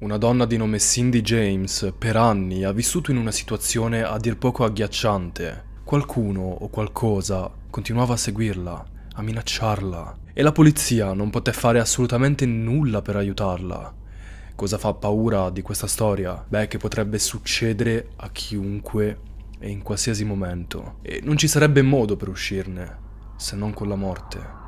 Una donna di nome Cindy James per anni ha vissuto in una situazione a dir poco agghiacciante. Qualcuno o qualcosa continuava a seguirla, a minacciarla e la polizia non poté fare assolutamente nulla per aiutarla. Cosa fa paura di questa storia? Beh, che potrebbe succedere a chiunque e in qualsiasi momento e non ci sarebbe modo per uscirne se non con la morte.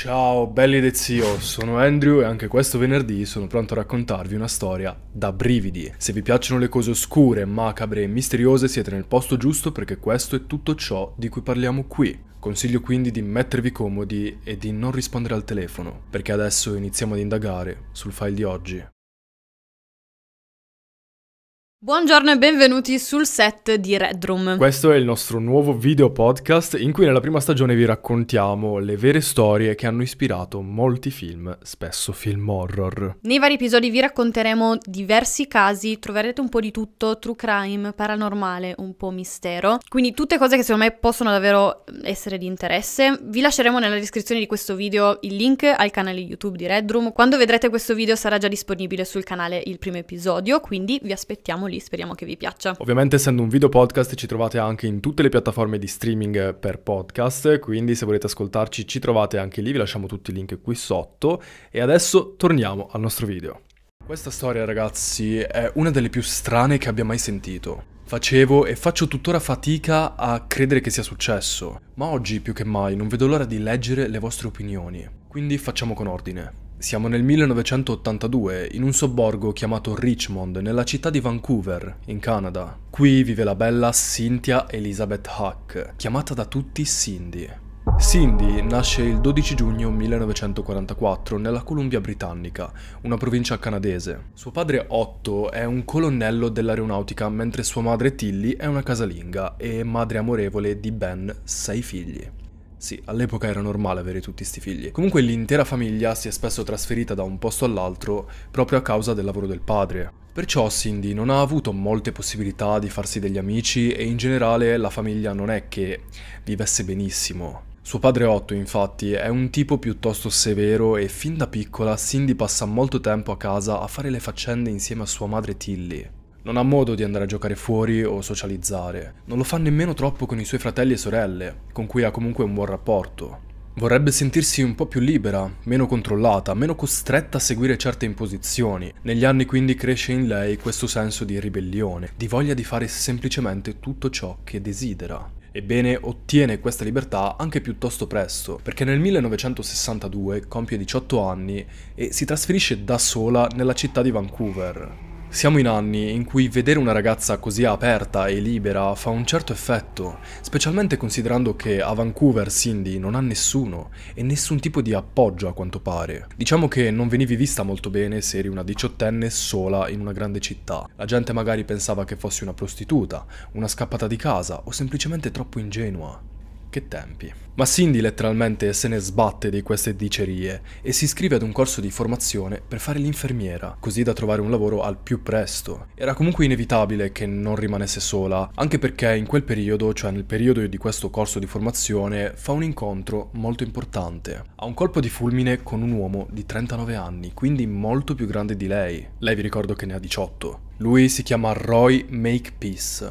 Ciao belli del zio, sono Andrew e anche questo venerdì sono pronto a raccontarvi una storia da brividi. Se vi piacciono le cose oscure, macabre e misteriose siete nel posto giusto perché questo è tutto ciò di cui parliamo qui. Consiglio quindi di mettervi comodi e di non rispondere al telefono, perché adesso iniziamo ad indagare sul file di oggi. Buongiorno e benvenuti sul set di Red Room. Questo è il nostro nuovo video podcast in cui nella prima stagione vi raccontiamo le vere storie che hanno ispirato molti film, spesso film horror. Nei vari episodi vi racconteremo diversi casi, troverete un po' di tutto, true crime, paranormale, un po' mistero, quindi tutte cose che secondo me possono davvero essere di interesse. Vi lasceremo nella descrizione di questo video il link al canale YouTube di Red Room. Quando vedrete questo video sarà già disponibile sul canale il primo episodio, quindi vi aspettiamo lì, speriamo che vi piaccia. Ovviamente essendo un video podcast ci trovate anche in tutte le piattaforme di streaming per podcast, quindi se volete ascoltarci ci trovate anche lì, vi lasciamo tutti i link qui sotto e adesso torniamo al nostro video. Questa storia ragazzi è una delle più strane che abbia mai sentito. Facevo e faccio tuttora fatica a credere che sia successo, ma oggi più che mai non vedo l'ora di leggere le vostre opinioni. Quindi facciamo con ordine. Siamo nel 1982, in un sobborgo chiamato Richmond, nella città di Vancouver, in Canada. Qui vive la bella Cynthia Elizabeth Huck, chiamata da tutti Cindy. Cindy nasce il 12 giugno 1944 nella Columbia Britannica, una provincia canadese. Suo padre Otto è un colonnello dell'aeronautica, mentre sua madre Tilly è una casalinga e madre amorevole di ben sei figli. Sì, all'epoca era normale avere tutti sti figli. Comunque l'intera famiglia si è spesso trasferita da un posto all'altro proprio a causa del lavoro del padre. Perciò Cindy non ha avuto molte possibilità di farsi degli amici e in generale la famiglia non è che vivesse benissimo. Suo padre Otto, infatti, è un tipo piuttosto severo e fin da piccola Cindy passa molto tempo a casa a fare le faccende insieme a sua madre Tilly. Non ha modo di andare a giocare fuori o socializzare. Non lo fa nemmeno troppo con i suoi fratelli e sorelle, con cui ha comunque un buon rapporto. Vorrebbe sentirsi un po' più libera, meno controllata, meno costretta a seguire certe imposizioni. Negli anni quindi cresce in lei questo senso di ribellione, di voglia di fare semplicemente tutto ciò che desidera. Ebbene, ottiene questa libertà anche piuttosto presto, perché nel 1962 compie 18 anni e si trasferisce da sola nella città di Vancouver. Siamo in anni in cui vedere una ragazza così aperta e libera fa un certo effetto, specialmente considerando che a Vancouver Cindy non ha nessuno e nessun tipo di appoggio a quanto pare. Diciamo che non venivi vista molto bene se eri una diciottenne sola in una grande città. La gente magari pensava che fossi una prostituta, una scappata di casa o semplicemente troppo ingenua. Che tempi. Ma Cindy letteralmente se ne sbatte di queste dicerie e si iscrive ad un corso di formazione per fare l'infermiera, così da trovare un lavoro al più presto. Era comunque inevitabile che non rimanesse sola, anche perché in quel periodo, cioè nel periodo di questo corso di formazione, fa un incontro molto importante. Ha un colpo di fulmine con un uomo di 39 anni, quindi molto più grande di lei. Lei vi ricordo che ne ha 18. Lui si chiama Roy Makepeace.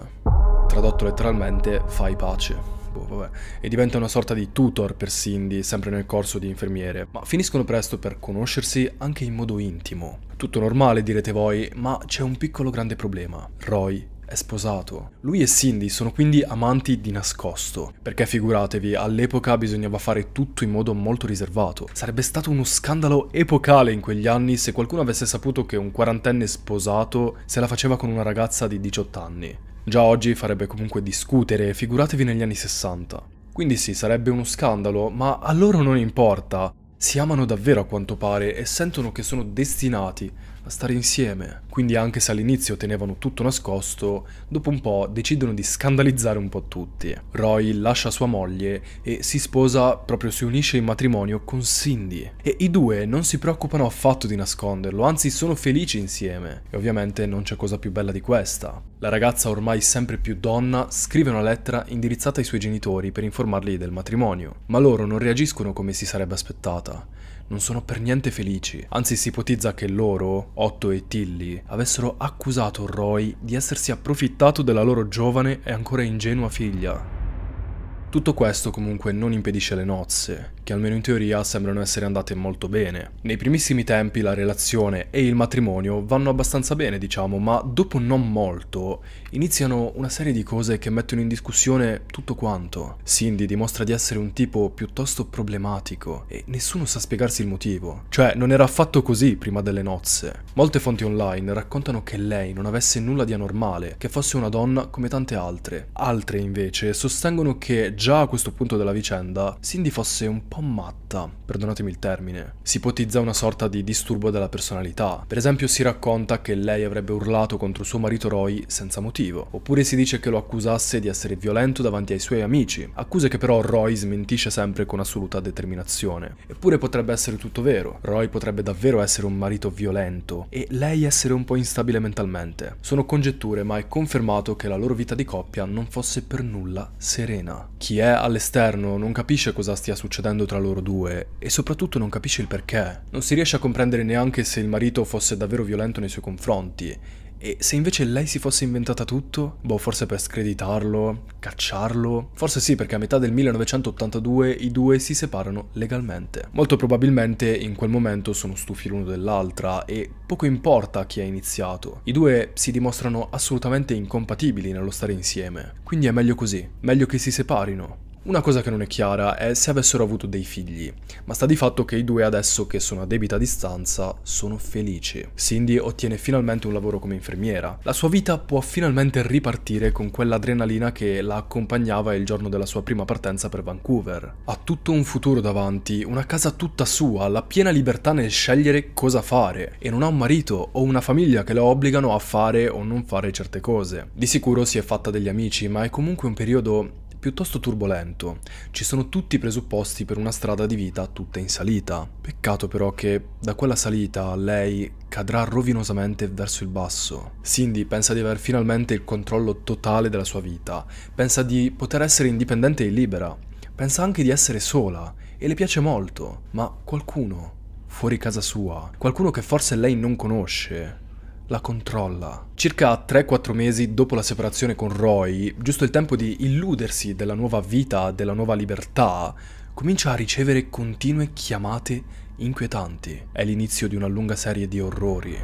Tradotto letteralmente, fai pace boh, vabbè, e diventa una sorta di tutor per Cindy, sempre nel corso di infermiere, ma finiscono presto per conoscersi anche in modo intimo. Tutto normale direte voi, ma c'è un piccolo grande problema. Roy è sposato. Lui e Cindy sono quindi amanti di nascosto, perché figuratevi, all'epoca bisognava fare tutto in modo molto riservato. Sarebbe stato uno scandalo epocale in quegli anni se qualcuno avesse saputo che un quarantenne sposato se la faceva con una ragazza di 18 anni. Già oggi farebbe comunque discutere, figuratevi negli anni 60. Quindi sì, sarebbe uno scandalo, ma a loro non importa. Si amano davvero a quanto pare e sentono che sono destinati a stare insieme. Quindi anche se all'inizio tenevano tutto nascosto, dopo un po' decidono di scandalizzare un po' tutti. Roy lascia sua moglie e si sposa, proprio si unisce in matrimonio con Cindy. E i due non si preoccupano affatto di nasconderlo, anzi sono felici insieme. E ovviamente non c'è cosa più bella di questa. La ragazza ormai sempre più donna scrive una lettera indirizzata ai suoi genitori per informarli del matrimonio, ma loro non reagiscono come si sarebbe aspettata non sono per niente felici. Anzi si ipotizza che loro, Otto e Tilly, avessero accusato Roy di essersi approfittato della loro giovane e ancora ingenua figlia. Tutto questo comunque non impedisce le nozze, che almeno in teoria sembrano essere andate molto bene. Nei primissimi tempi la relazione e il matrimonio vanno abbastanza bene, diciamo, ma dopo non molto iniziano una serie di cose che mettono in discussione tutto quanto. Cindy dimostra di essere un tipo piuttosto problematico e nessuno sa spiegarsi il motivo. Cioè, non era affatto così prima delle nozze. Molte fonti online raccontano che lei non avesse nulla di anormale, che fosse una donna come tante altre. Altre invece sostengono che già a questo punto della vicenda Cindy fosse un po' matta, perdonatemi il termine. Si ipotizza una sorta di disturbo della personalità. Per esempio si racconta che lei avrebbe urlato contro suo marito Roy senza motivo, oppure si dice che lo accusasse di essere violento davanti ai suoi amici, accuse che però Roy smentisce sempre con assoluta determinazione. Eppure potrebbe essere tutto vero, Roy potrebbe davvero essere un marito violento e lei essere un po' instabile mentalmente. Sono congetture ma è confermato che la loro vita di coppia non fosse per nulla serena chi è all'esterno non capisce cosa stia succedendo tra loro due e soprattutto non capisce il perché. Non si riesce a comprendere neanche se il marito fosse davvero violento nei suoi confronti e se invece lei si fosse inventata tutto? Boh, forse per screditarlo, cacciarlo? Forse sì, perché a metà del 1982 i due si separano legalmente. Molto probabilmente in quel momento sono stufi l'uno dell'altra e poco importa chi ha iniziato. I due si dimostrano assolutamente incompatibili nello stare insieme, quindi è meglio così, meglio che si separino. Una cosa che non è chiara è se avessero avuto dei figli, ma sta di fatto che i due adesso che sono a debita distanza sono felici. Cindy ottiene finalmente un lavoro come infermiera. La sua vita può finalmente ripartire con quell'adrenalina che la accompagnava il giorno della sua prima partenza per Vancouver. Ha tutto un futuro davanti, una casa tutta sua, la piena libertà nel scegliere cosa fare e non ha un marito o una famiglia che la obbligano a fare o non fare certe cose. Di sicuro si è fatta degli amici, ma è comunque un periodo piuttosto turbolento. Ci sono tutti i presupposti per una strada di vita tutta in salita. Peccato però che da quella salita lei cadrà rovinosamente verso il basso. Cindy pensa di aver finalmente il controllo totale della sua vita, pensa di poter essere indipendente e libera, pensa anche di essere sola e le piace molto, ma qualcuno fuori casa sua, qualcuno che forse lei non conosce, la controlla. Circa 3-4 mesi dopo la separazione con Roy, giusto il tempo di illudersi della nuova vita, della nuova libertà, comincia a ricevere continue chiamate inquietanti. È l'inizio di una lunga serie di orrori.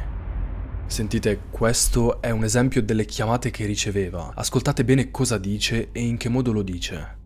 Sentite, questo è un esempio delle chiamate che riceveva. Ascoltate bene cosa dice e in che modo lo dice.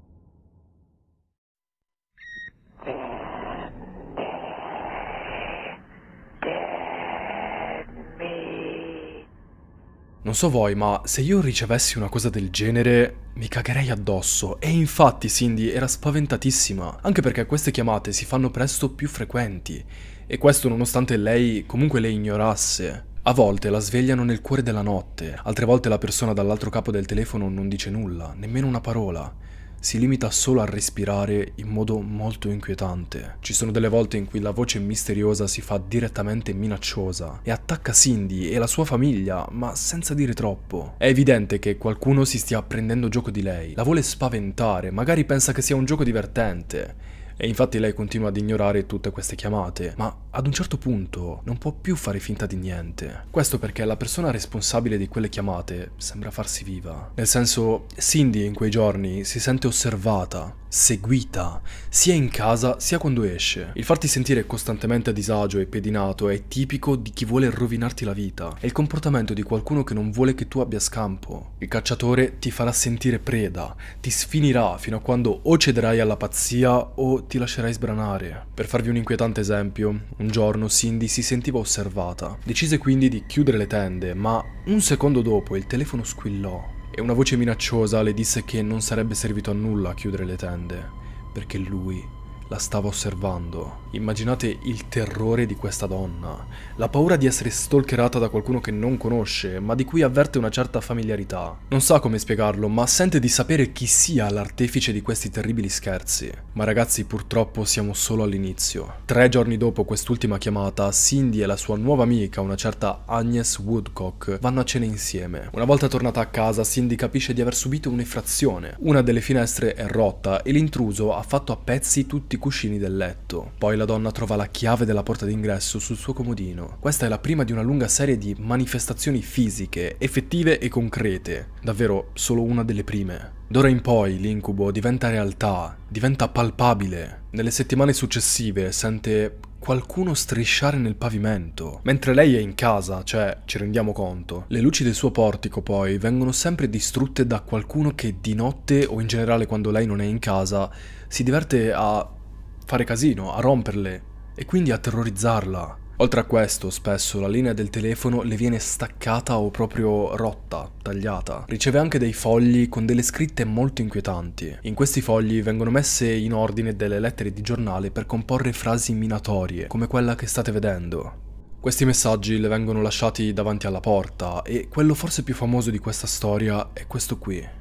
Non so voi, ma se io ricevessi una cosa del genere mi cagherei addosso. E infatti Cindy era spaventatissima, anche perché queste chiamate si fanno presto più frequenti. E questo nonostante lei comunque le ignorasse. A volte la svegliano nel cuore della notte, altre volte la persona dall'altro capo del telefono non dice nulla, nemmeno una parola si limita solo a respirare in modo molto inquietante. Ci sono delle volte in cui la voce misteriosa si fa direttamente minacciosa e attacca Cindy e la sua famiglia, ma senza dire troppo. È evidente che qualcuno si stia prendendo gioco di lei, la vuole spaventare, magari pensa che sia un gioco divertente e infatti lei continua ad ignorare tutte queste chiamate, ma ad un certo punto non può più fare finta di niente. Questo perché la persona responsabile di quelle chiamate sembra farsi viva. Nel senso, Cindy in quei giorni si sente osservata, seguita, sia in casa sia quando esce. Il farti sentire costantemente a disagio e pedinato è tipico di chi vuole rovinarti la vita. È il comportamento di qualcuno che non vuole che tu abbia scampo. Il cacciatore ti farà sentire preda, ti sfinirà fino a quando o cederai alla pazzia o ti lascerai sbranare. Per farvi un inquietante esempio, un giorno Cindy si sentiva osservata. Decise quindi di chiudere le tende, ma un secondo dopo il telefono squillò e una voce minacciosa le disse che non sarebbe servito a nulla chiudere le tende, perché lui la stava osservando. Immaginate il terrore di questa donna, la paura di essere stalkerata da qualcuno che non conosce, ma di cui avverte una certa familiarità. Non sa come spiegarlo, ma sente di sapere chi sia l'artefice di questi terribili scherzi. Ma ragazzi, purtroppo siamo solo all'inizio. Tre giorni dopo quest'ultima chiamata, Cindy e la sua nuova amica, una certa Agnes Woodcock, vanno a cena insieme. Una volta tornata a casa, Cindy capisce di aver subito un'effrazione. Una delle finestre è rotta e l'intruso ha fatto a pezzi tutti i cuscini del letto. Poi la donna trova la chiave della porta d'ingresso sul suo comodino. Questa è la prima di una lunga serie di manifestazioni fisiche, effettive e concrete. Davvero solo una delle prime. D'ora in poi l'incubo diventa realtà, diventa palpabile. Nelle settimane successive sente qualcuno strisciare nel pavimento. Mentre lei è in casa, cioè ci rendiamo conto, le luci del suo portico poi vengono sempre distrutte da qualcuno che di notte o in generale quando lei non è in casa si diverte a fare casino, a romperle e quindi a terrorizzarla. Oltre a questo, spesso la linea del telefono le viene staccata o proprio rotta, tagliata. Riceve anche dei fogli con delle scritte molto inquietanti. In questi fogli vengono messe in ordine delle lettere di giornale per comporre frasi minatorie, come quella che state vedendo. Questi messaggi le vengono lasciati davanti alla porta e quello forse più famoso di questa storia è questo qui.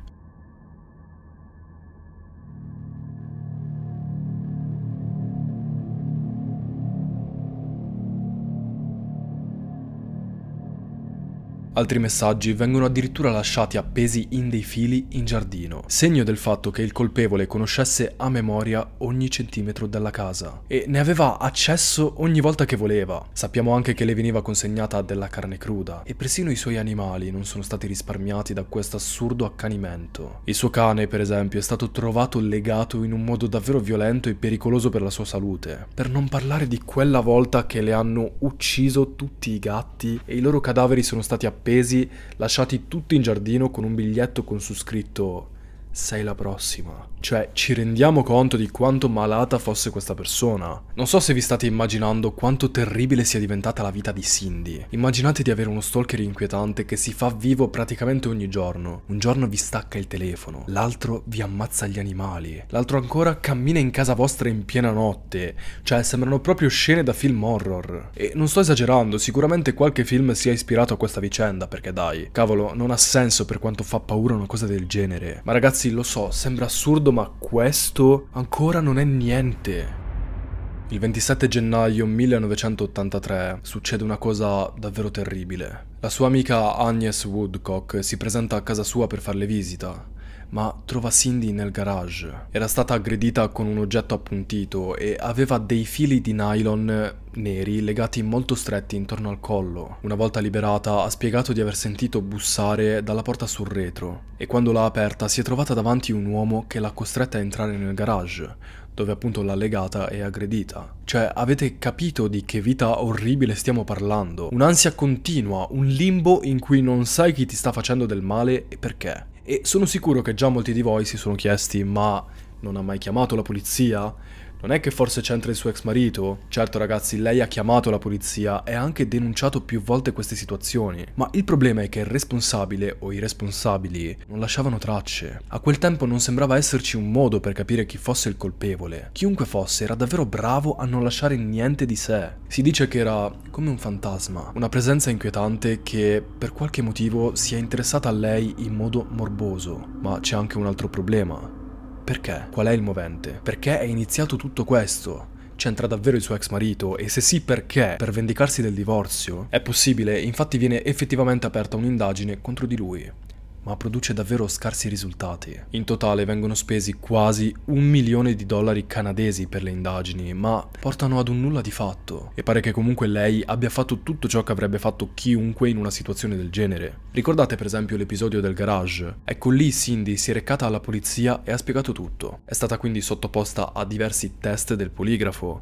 Altri messaggi vengono addirittura lasciati appesi in dei fili in giardino, segno del fatto che il colpevole conoscesse a memoria ogni centimetro della casa e ne aveva accesso ogni volta che voleva. Sappiamo anche che le veniva consegnata della carne cruda e persino i suoi animali non sono stati risparmiati da questo assurdo accanimento. Il suo cane, per esempio, è stato trovato legato in un modo davvero violento e pericoloso per la sua salute. Per non parlare di quella volta che le hanno ucciso tutti i gatti e i loro cadaveri sono stati appesi appesi, lasciati tutti in giardino con un biglietto con su scritto sei la prossima. Cioè, ci rendiamo conto di quanto malata fosse questa persona. Non so se vi state immaginando quanto terribile sia diventata la vita di Cindy. Immaginate di avere uno stalker inquietante che si fa vivo praticamente ogni giorno. Un giorno vi stacca il telefono, l'altro vi ammazza gli animali, l'altro ancora cammina in casa vostra in piena notte. Cioè, sembrano proprio scene da film horror. E non sto esagerando, sicuramente qualche film si è ispirato a questa vicenda, perché dai, cavolo, non ha senso per quanto fa paura una cosa del genere. Ma ragazzi, Ragazzi, lo so, sembra assurdo, ma questo ancora non è niente. Il 27 gennaio 1983 succede una cosa davvero terribile. La sua amica Agnes Woodcock si presenta a casa sua per farle visita ma trova Cindy nel garage. Era stata aggredita con un oggetto appuntito e aveva dei fili di nylon neri legati molto stretti intorno al collo. Una volta liberata ha spiegato di aver sentito bussare dalla porta sul retro e quando l'ha aperta si è trovata davanti un uomo che l'ha costretta a entrare nel garage, dove appunto l'ha legata e aggredita. Cioè, avete capito di che vita orribile stiamo parlando? Un'ansia continua, un limbo in cui non sai chi ti sta facendo del male e perché. E sono sicuro che già molti di voi si sono chiesti ma non ha mai chiamato la polizia? Non è che forse c'entra il suo ex marito? Certo ragazzi, lei ha chiamato la polizia e ha anche denunciato più volte queste situazioni, ma il problema è che il responsabile o i responsabili non lasciavano tracce. A quel tempo non sembrava esserci un modo per capire chi fosse il colpevole. Chiunque fosse era davvero bravo a non lasciare niente di sé. Si dice che era come un fantasma, una presenza inquietante che per qualche motivo si è interessata a lei in modo morboso. Ma c'è anche un altro problema. Perché? Qual è il movente? Perché è iniziato tutto questo? c'entra davvero il suo ex marito e se sì perché, per vendicarsi del divorzio? È possibile, infatti viene effettivamente aperta un'indagine contro di lui ma produce davvero scarsi risultati. In totale vengono spesi quasi un milione di dollari canadesi per le indagini, ma portano ad un nulla di fatto. E pare che comunque lei abbia fatto tutto ciò che avrebbe fatto chiunque in una situazione del genere. Ricordate per esempio l'episodio del garage? Ecco lì Cindy si è recata alla polizia e ha spiegato tutto. È stata quindi sottoposta a diversi test del poligrafo,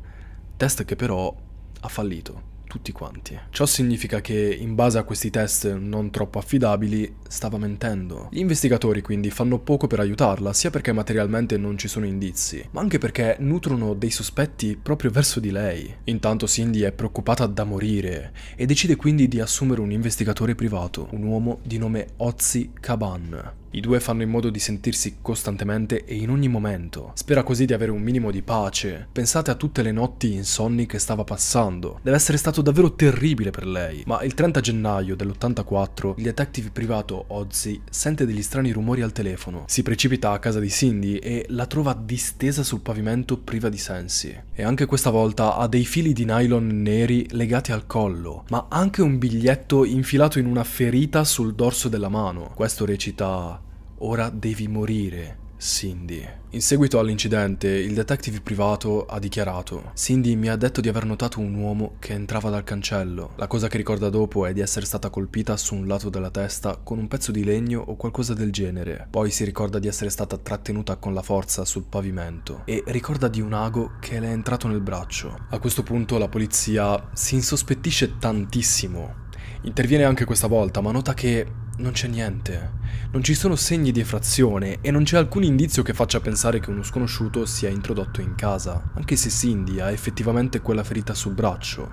test che però ha fallito tutti quanti. Ciò significa che, in base a questi test non troppo affidabili, stava mentendo. Gli investigatori quindi fanno poco per aiutarla, sia perché materialmente non ci sono indizi, ma anche perché nutrono dei sospetti proprio verso di lei. Intanto Cindy è preoccupata da morire e decide quindi di assumere un investigatore privato, un uomo di nome Ozzy Caban. I due fanno in modo di sentirsi costantemente e in ogni momento. Spera così di avere un minimo di pace. Pensate a tutte le notti insonni che stava passando. Deve essere stato davvero terribile per lei. Ma il 30 gennaio dell'84 il detective privato Ozzy sente degli strani rumori al telefono. Si precipita a casa di Cindy e la trova distesa sul pavimento priva di sensi. E anche questa volta ha dei fili di nylon neri legati al collo, ma anche un biglietto infilato in una ferita sul dorso della mano. Questo recita Ora devi morire, Cindy. In seguito all'incidente, il detective privato ha dichiarato Cindy mi ha detto di aver notato un uomo che entrava dal cancello. La cosa che ricorda dopo è di essere stata colpita su un lato della testa con un pezzo di legno o qualcosa del genere. Poi si ricorda di essere stata trattenuta con la forza sul pavimento e ricorda di un ago che le è entrato nel braccio. A questo punto la polizia si insospettisce tantissimo. Interviene anche questa volta, ma nota che non c'è niente, non ci sono segni di effrazione e non c'è alcun indizio che faccia pensare che uno sconosciuto sia introdotto in casa, anche se Cindy ha effettivamente quella ferita sul braccio.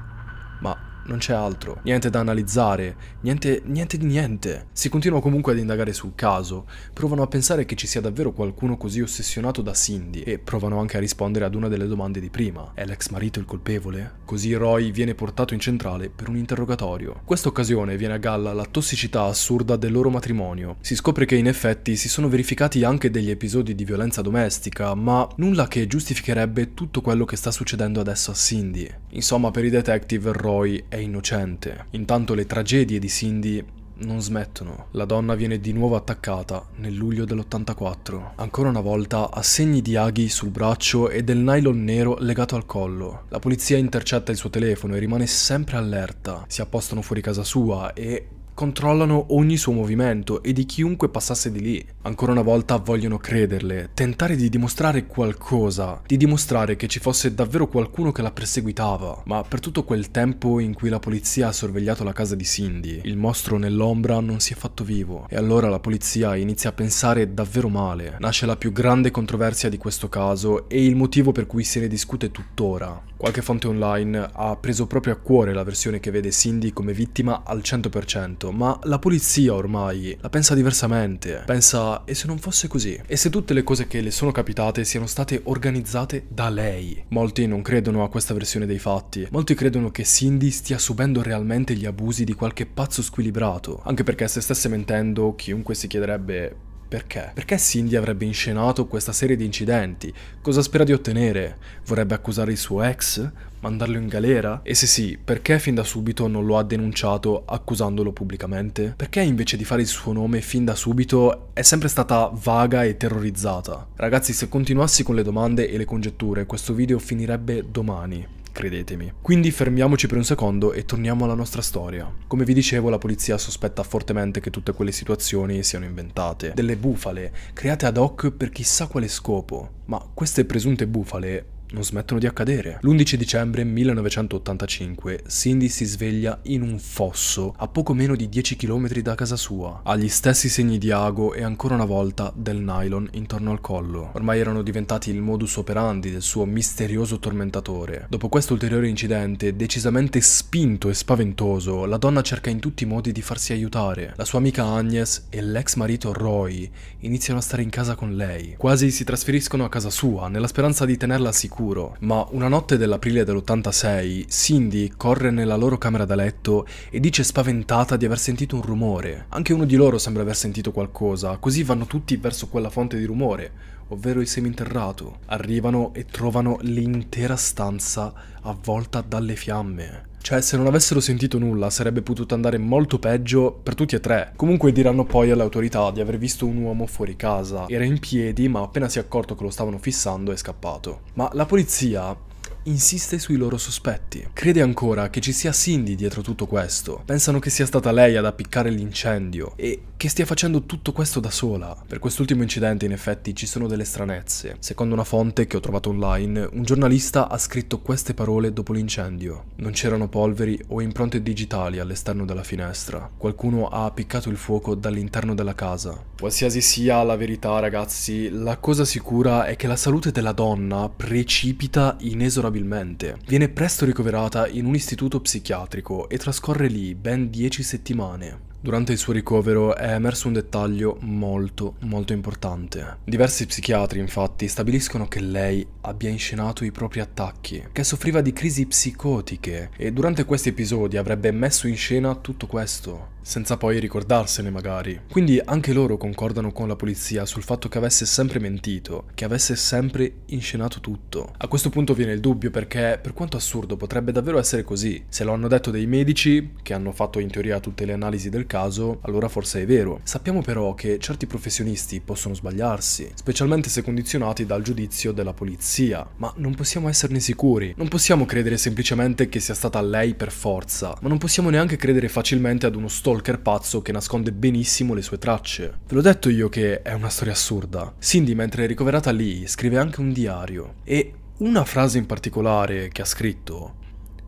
Ma non c'è altro, niente da analizzare, niente, niente di niente. Si continua comunque ad indagare sul caso, provano a pensare che ci sia davvero qualcuno così ossessionato da Cindy e provano anche a rispondere ad una delle domande di prima. È l'ex marito il colpevole? Così Roy viene portato in centrale per un interrogatorio. Questa occasione viene a galla la tossicità assurda del loro matrimonio. Si scopre che in effetti si sono verificati anche degli episodi di violenza domestica, ma nulla che giustificherebbe tutto quello che sta succedendo adesso a Cindy. Insomma, per i detective Roy è innocente. Intanto le tragedie di Cindy non smettono. La donna viene di nuovo attaccata nel luglio dell'84. Ancora una volta ha segni di aghi sul braccio e del nylon nero legato al collo. La polizia intercetta il suo telefono e rimane sempre allerta. Si appostano fuori casa sua e Controllano ogni suo movimento e di chiunque passasse di lì. Ancora una volta vogliono crederle, tentare di dimostrare qualcosa, di dimostrare che ci fosse davvero qualcuno che la perseguitava. Ma per tutto quel tempo in cui la polizia ha sorvegliato la casa di Cindy, il mostro nell'ombra non si è fatto vivo. E allora la polizia inizia a pensare davvero male. Nasce la più grande controversia di questo caso e il motivo per cui se ne discute tuttora. Qualche fonte online ha preso proprio a cuore la versione che vede Cindy come vittima al 100% detto, ma la polizia ormai la pensa diversamente. Pensa, e se non fosse così? E se tutte le cose che le sono capitate siano state organizzate da lei? Molti non credono a questa versione dei fatti. Molti credono che Cindy stia subendo realmente gli abusi di qualche pazzo squilibrato. Anche perché se stesse mentendo, chiunque si chiederebbe perché? Perché Cindy avrebbe inscenato questa serie di incidenti? Cosa spera di ottenere? Vorrebbe accusare il suo ex? Mandarlo in galera? E se sì, perché fin da subito non lo ha denunciato accusandolo pubblicamente? Perché invece di fare il suo nome fin da subito è sempre stata vaga e terrorizzata? Ragazzi, se continuassi con le domande e le congetture, questo video finirebbe domani credetemi. Quindi fermiamoci per un secondo e torniamo alla nostra storia. Come vi dicevo, la polizia sospetta fortemente che tutte quelle situazioni siano inventate, delle bufale create ad hoc per chissà quale scopo, ma queste presunte bufale non smettono di accadere. L'11 dicembre 1985 Cindy si sveglia in un fosso a poco meno di 10 km da casa sua. Ha gli stessi segni di ago e ancora una volta del nylon intorno al collo. Ormai erano diventati il modus operandi del suo misterioso tormentatore. Dopo questo ulteriore incidente, decisamente spinto e spaventoso, la donna cerca in tutti i modi di farsi aiutare. La sua amica Agnes e l'ex marito Roy iniziano a stare in casa con lei. Quasi si trasferiscono a casa sua nella speranza di tenerla sicura sicuro, ma una notte dell'aprile dell'86 Cindy corre nella loro camera da letto e dice spaventata di aver sentito un rumore. Anche uno di loro sembra aver sentito qualcosa, così vanno tutti verso quella fonte di rumore, ovvero il seminterrato. Arrivano e trovano l'intera stanza avvolta dalle fiamme. Cioè, se non avessero sentito nulla, sarebbe potuto andare molto peggio per tutti e tre. Comunque diranno poi alle autorità di aver visto un uomo fuori casa. Era in piedi, ma appena si è accorto che lo stavano fissando è scappato. Ma la polizia insiste sui loro sospetti. Crede ancora che ci sia Cindy dietro tutto questo. Pensano che sia stata lei ad appiccare l'incendio e che stia facendo tutto questo da sola. Per quest'ultimo incidente in effetti ci sono delle stranezze. Secondo una fonte che ho trovato online, un giornalista ha scritto queste parole dopo l'incendio. Non c'erano polveri o impronte digitali all'esterno della finestra. Qualcuno ha appiccato il fuoco dall'interno della casa. Qualsiasi sia la verità ragazzi, la cosa sicura è che la salute della donna precipita inesorabilmente amabilmente. Viene presto ricoverata in un istituto psichiatrico e trascorre lì ben 10 settimane. Durante il suo ricovero è emerso un dettaglio molto molto importante. Diversi psichiatri infatti stabiliscono che lei abbia inscenato i propri attacchi, che soffriva di crisi psicotiche e durante questi episodi avrebbe messo in scena tutto questo, senza poi ricordarsene magari. Quindi anche loro concordano con la polizia sul fatto che avesse sempre mentito, che avesse sempre inscenato tutto. A questo punto viene il dubbio perché per quanto assurdo potrebbe davvero essere così, se lo hanno detto dei medici, che hanno fatto in teoria tutte le analisi del caso, allora forse è vero. Sappiamo però che certi professionisti possono sbagliarsi, specialmente se condizionati dal giudizio della polizia, ma non possiamo esserne sicuri. Non possiamo credere semplicemente che sia stata lei per forza, ma non possiamo neanche credere facilmente ad uno stalker pazzo che nasconde benissimo le sue tracce. Ve l'ho detto io che è una storia assurda. Cindy, mentre è ricoverata lì, scrive anche un diario e una frase in particolare che ha scritto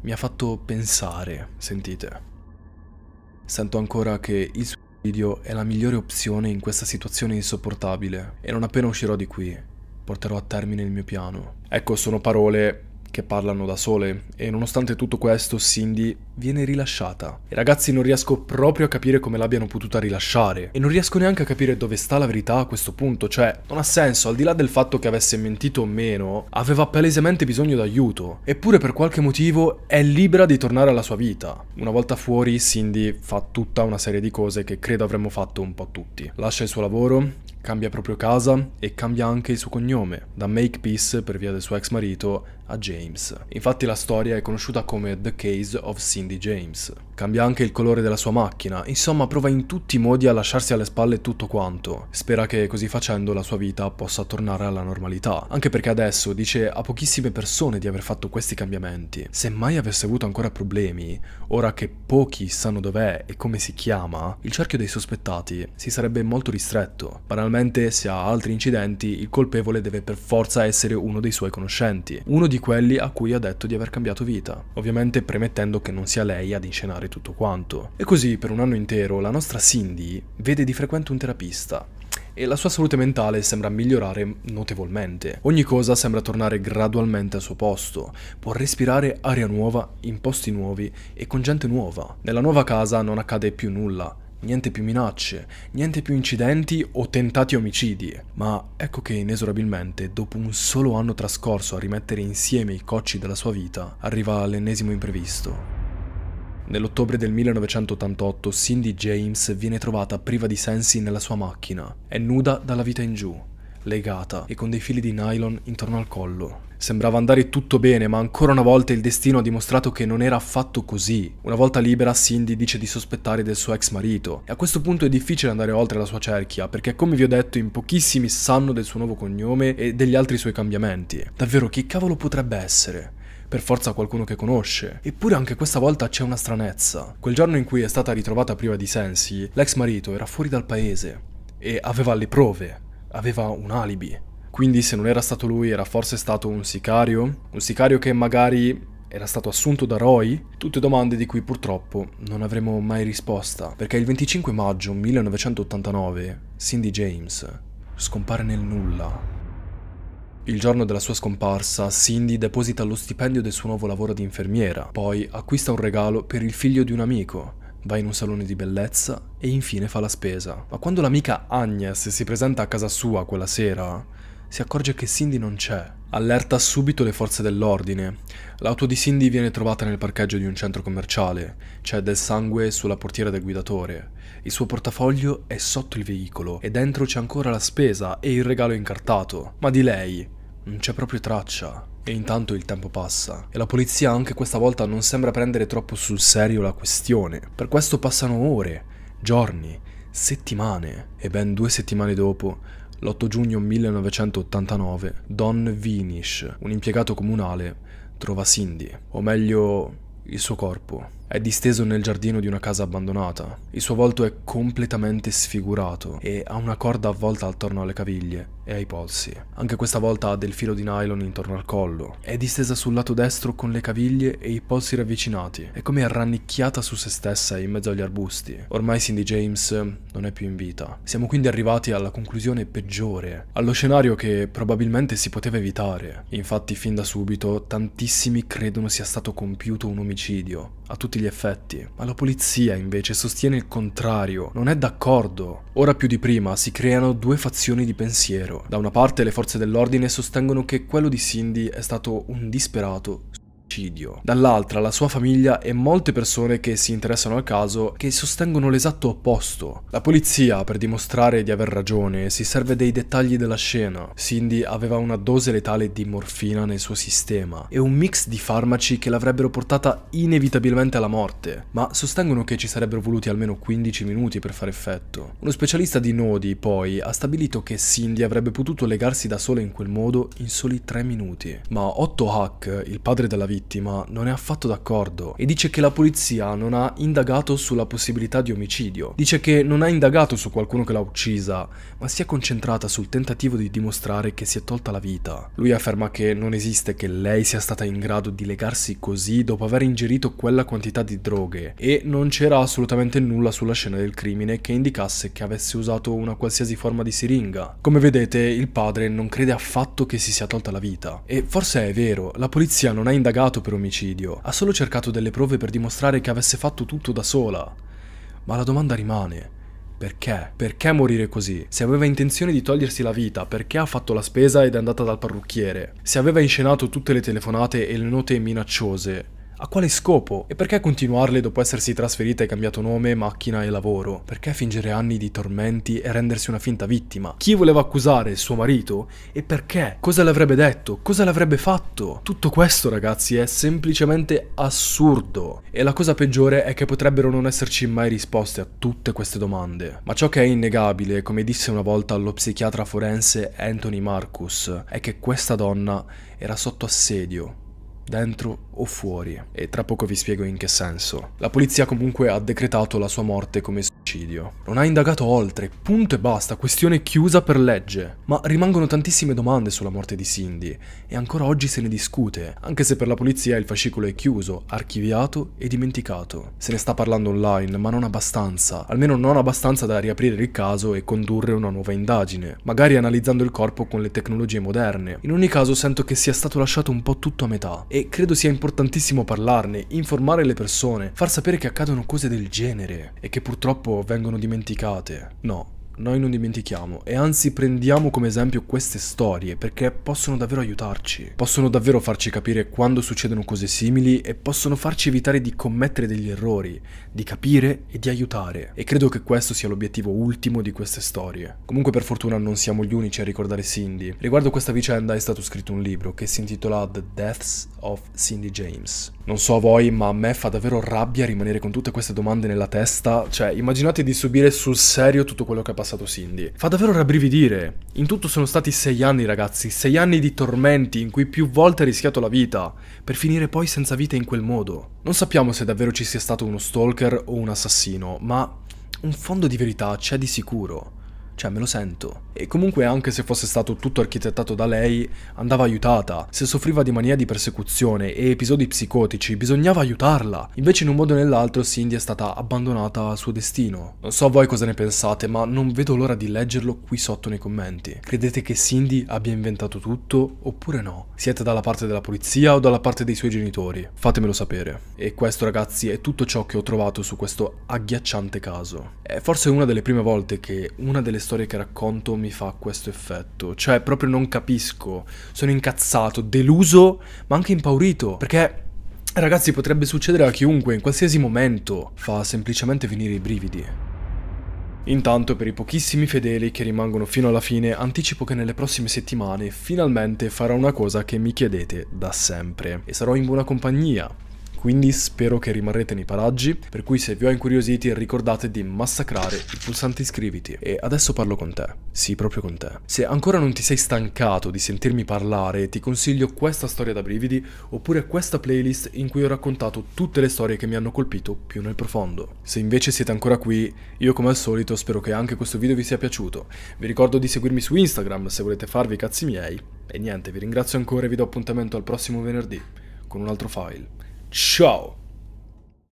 mi ha fatto pensare, sentite. Sento ancora che il suicidio è la migliore opzione in questa situazione insopportabile e non appena uscirò di qui porterò a termine il mio piano. Ecco, sono parole che parlano da sole e nonostante tutto questo Cindy viene rilasciata. I ragazzi non riesco proprio a capire come l'abbiano potuta rilasciare e non riesco neanche a capire dove sta la verità a questo punto, cioè non ha senso, al di là del fatto che avesse mentito o meno, aveva palesemente bisogno d'aiuto, eppure per qualche motivo è libera di tornare alla sua vita. Una volta fuori Cindy fa tutta una serie di cose che credo avremmo fatto un po' tutti. Lascia il suo lavoro, cambia proprio casa e cambia anche il suo cognome, da Make Peace, per via del suo ex marito a James. Infatti la storia è conosciuta come The Case of Cindy Cindy James. Cambia anche il colore della sua macchina, insomma prova in tutti i modi a lasciarsi alle spalle tutto quanto. Spera che così facendo la sua vita possa tornare alla normalità, anche perché adesso dice a pochissime persone di aver fatto questi cambiamenti. Se mai avesse avuto ancora problemi, ora che pochi sanno dov'è e come si chiama, il cerchio dei sospettati si sarebbe molto ristretto. Banalmente, se ha altri incidenti, il colpevole deve per forza essere uno dei suoi conoscenti, uno di quelli a cui ha detto di aver cambiato vita, ovviamente premettendo che non sia lei ad inscenare fare tutto quanto. E così per un anno intero la nostra Cindy vede di frequente un terapista e la sua salute mentale sembra migliorare notevolmente. Ogni cosa sembra tornare gradualmente al suo posto, può respirare aria nuova in posti nuovi e con gente nuova. Nella nuova casa non accade più nulla, niente più minacce, niente più incidenti o tentati omicidi. Ma ecco che inesorabilmente, dopo un solo anno trascorso a rimettere insieme i cocci della sua vita, arriva l'ennesimo imprevisto. Nell'ottobre del 1988 Cindy James viene trovata priva di sensi nella sua macchina. È nuda dalla vita in giù, legata e con dei fili di nylon intorno al collo. Sembrava andare tutto bene, ma ancora una volta il destino ha dimostrato che non era affatto così. Una volta libera, Cindy dice di sospettare del suo ex marito, e a questo punto è difficile andare oltre la sua cerchia, perché come vi ho detto, in pochissimi sanno del suo nuovo cognome e degli altri suoi cambiamenti. Davvero, chi cavolo potrebbe essere? per forza qualcuno che conosce. Eppure anche questa volta c'è una stranezza. Quel giorno in cui è stata ritrovata priva di sensi, l'ex marito era fuori dal paese e aveva le prove, aveva un alibi. Quindi se non era stato lui era forse stato un sicario, un sicario che magari era stato assunto da Roy? Tutte domande di cui purtroppo non avremo mai risposta, perché il 25 maggio 1989 Cindy James scompare nel nulla il giorno della sua scomparsa, Cindy deposita lo stipendio del suo nuovo lavoro di infermiera, poi acquista un regalo per il figlio di un amico, va in un salone di bellezza e infine fa la spesa. Ma quando l'amica Agnes si presenta a casa sua quella sera, si accorge che Cindy non c'è. Allerta subito le forze dell'ordine. L'auto di Cindy viene trovata nel parcheggio di un centro commerciale. C'è del sangue sulla portiera del guidatore. Il suo portafoglio è sotto il veicolo e dentro c'è ancora la spesa e il regalo incartato. Ma di lei non c'è proprio traccia. E intanto il tempo passa e la polizia anche questa volta non sembra prendere troppo sul serio la questione. Per questo passano ore, giorni, settimane e ben due settimane dopo, l'8 giugno 1989, Don Vinish, un impiegato comunale, trova Cindy, o meglio il suo corpo, è disteso nel giardino di una casa abbandonata. Il suo volto è completamente sfigurato e ha una corda avvolta attorno alle caviglie e ai polsi. Anche questa volta ha del filo di nylon intorno al collo. È distesa sul lato destro con le caviglie e i polsi ravvicinati. È come arrannicchiata su se stessa in mezzo agli arbusti. Ormai Cindy James non è più in vita. Siamo quindi arrivati alla conclusione peggiore, allo scenario che probabilmente si poteva evitare. Infatti fin da subito tantissimi credono sia stato compiuto un omicidio a tutti gli effetti, ma la polizia invece sostiene il contrario, non è d'accordo. Ora più di prima si creano due fazioni di pensiero. Da una parte le forze dell'ordine sostengono che quello di Cindy è stato un disperato omicidio. Dall'altra la sua famiglia e molte persone che si interessano al caso che sostengono l'esatto opposto. La polizia, per dimostrare di aver ragione, si serve dei dettagli della scena. Cindy aveva una dose letale di morfina nel suo sistema e un mix di farmaci che l'avrebbero portata inevitabilmente alla morte, ma sostengono che ci sarebbero voluti almeno 15 minuti per fare effetto. Uno specialista di nodi, poi, ha stabilito che Cindy avrebbe potuto legarsi da sola in quel modo in soli 3 minuti, ma Otto Hack, il padre della vittima, vittima non è affatto d'accordo e dice che la polizia non ha indagato sulla possibilità di omicidio. Dice che non ha indagato su qualcuno che l'ha uccisa, ma si è concentrata sul tentativo di dimostrare che si è tolta la vita. Lui afferma che non esiste che lei sia stata in grado di legarsi così dopo aver ingerito quella quantità di droghe e non c'era assolutamente nulla sulla scena del crimine che indicasse che avesse usato una qualsiasi forma di siringa. Come vedete, il padre non crede affatto che si sia tolta la vita. E forse è vero, la polizia non ha indagato accusato per omicidio, ha solo cercato delle prove per dimostrare che avesse fatto tutto da sola. Ma la domanda rimane, perché? Perché morire così? Se aveva intenzione di togliersi la vita, perché ha fatto la spesa ed è andata dal parrucchiere? Se aveva inscenato tutte le telefonate e le note minacciose, a quale scopo? E perché continuarle dopo essersi trasferita e cambiato nome, macchina e lavoro? Perché fingere anni di tormenti e rendersi una finta vittima? Chi voleva accusare suo marito? E perché? Cosa le avrebbe detto? Cosa le avrebbe fatto? Tutto questo, ragazzi, è semplicemente assurdo. E la cosa peggiore è che potrebbero non esserci mai risposte a tutte queste domande. Ma ciò che è innegabile, come disse una volta lo psichiatra forense Anthony Marcus, è che questa donna era sotto assedio, dentro o fuori. E tra poco vi spiego in che senso. La polizia comunque ha decretato la sua morte come suicidio. Non ha indagato oltre, punto e basta, questione chiusa per legge. Ma rimangono tantissime domande sulla morte di Cindy e ancora oggi se ne discute, anche se per la polizia il fascicolo è chiuso, archiviato e dimenticato. Se ne sta parlando online, ma non abbastanza, almeno non abbastanza da riaprire il caso e condurre una nuova indagine, magari analizzando il corpo con le tecnologie moderne. In ogni caso sento che sia stato lasciato un po' tutto a metà e credo sia importante importantissimo parlarne, informare le persone, far sapere che accadono cose del genere e che purtroppo vengono dimenticate. No, noi non dimentichiamo e anzi prendiamo come esempio queste storie perché possono davvero aiutarci, possono davvero farci capire quando succedono cose simili e possono farci evitare di commettere degli errori, di capire e di aiutare. E credo che questo sia l'obiettivo ultimo di queste storie. Comunque per fortuna non siamo gli unici a ricordare Cindy. Riguardo questa vicenda è stato scritto un libro che si intitola The Deaths of Cindy James. Non so a voi, ma a me fa davvero rabbia rimanere con tutte queste domande nella testa, cioè immaginate di subire sul serio tutto quello che è passato passato Cindy. Fa davvero rabbrividire. In tutto sono stati sei anni ragazzi, sei anni di tormenti in cui più volte ha rischiato la vita, per finire poi senza vita in quel modo. Non sappiamo se davvero ci sia stato uno stalker o un assassino, ma un fondo di verità c'è di sicuro. Cioè, me lo sento. E comunque, anche se fosse stato tutto architettato da lei, andava aiutata. Se soffriva di mania di persecuzione e episodi psicotici, bisognava aiutarla. Invece, in un modo o nell'altro, Cindy è stata abbandonata al suo destino. Non so voi cosa ne pensate, ma non vedo l'ora di leggerlo qui sotto nei commenti. Credete che Cindy abbia inventato tutto oppure no? Siete dalla parte della polizia o dalla parte dei suoi genitori? Fatemelo sapere. E questo, ragazzi, è tutto ciò che ho trovato su questo agghiacciante caso. È forse una delle prime volte che una delle storie che racconto mi fa questo effetto. Cioè, proprio non capisco. Sono incazzato, deluso, ma anche impaurito. Perché Ragazzi, potrebbe succedere a chiunque, in qualsiasi momento. Fa semplicemente venire i brividi. Intanto, per i pochissimi fedeli che rimangono fino alla fine, anticipo che nelle prossime settimane finalmente farò una cosa che mi chiedete da sempre. E sarò in buona compagnia, quindi spero che rimarrete nei paraggi, per cui se vi ho incuriositi ricordate di massacrare il pulsante iscriviti. E adesso parlo con te, sì proprio con te. Se ancora non ti sei stancato di sentirmi parlare, ti consiglio questa storia da brividi oppure questa playlist in cui ho raccontato tutte le storie che mi hanno colpito più nel profondo. Se invece siete ancora qui, io come al solito spero che anche questo video vi sia piaciuto. Vi ricordo di seguirmi su Instagram se volete farvi i cazzi miei. E niente, vi ringrazio ancora e vi do appuntamento al prossimo venerdì con un altro file. show